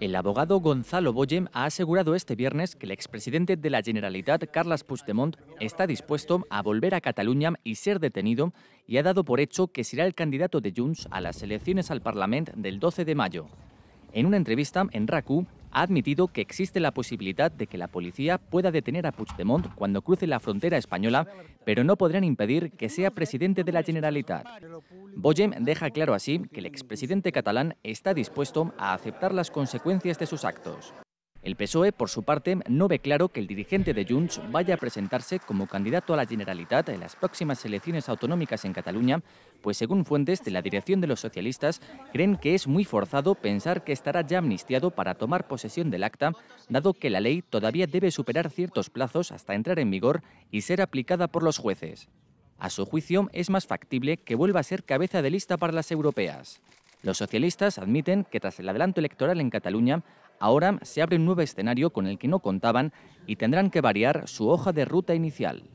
El abogado Gonzalo Boyem ha asegurado este viernes que el expresidente de la Generalitat, Carles Puigdemont, está dispuesto a volver a Cataluña y ser detenido y ha dado por hecho que será el candidato de Junts a las elecciones al Parlament del 12 de mayo. En una entrevista en RACU, ha admitido que existe la posibilidad de que la policía pueda detener a Puigdemont cuando cruce la frontera española, pero no podrán impedir que sea presidente de la Generalitat. Boyem deja claro así que el expresidente catalán está dispuesto a aceptar las consecuencias de sus actos. El PSOE, por su parte, no ve claro que el dirigente de Junts vaya a presentarse como candidato a la Generalitat en las próximas elecciones autonómicas en Cataluña, pues según fuentes de la dirección de los socialistas, creen que es muy forzado pensar que estará ya amnistiado para tomar posesión del acta, dado que la ley todavía debe superar ciertos plazos hasta entrar en vigor y ser aplicada por los jueces a su juicio es más factible que vuelva a ser cabeza de lista para las europeas. Los socialistas admiten que tras el adelanto electoral en Cataluña, ahora se abre un nuevo escenario con el que no contaban y tendrán que variar su hoja de ruta inicial.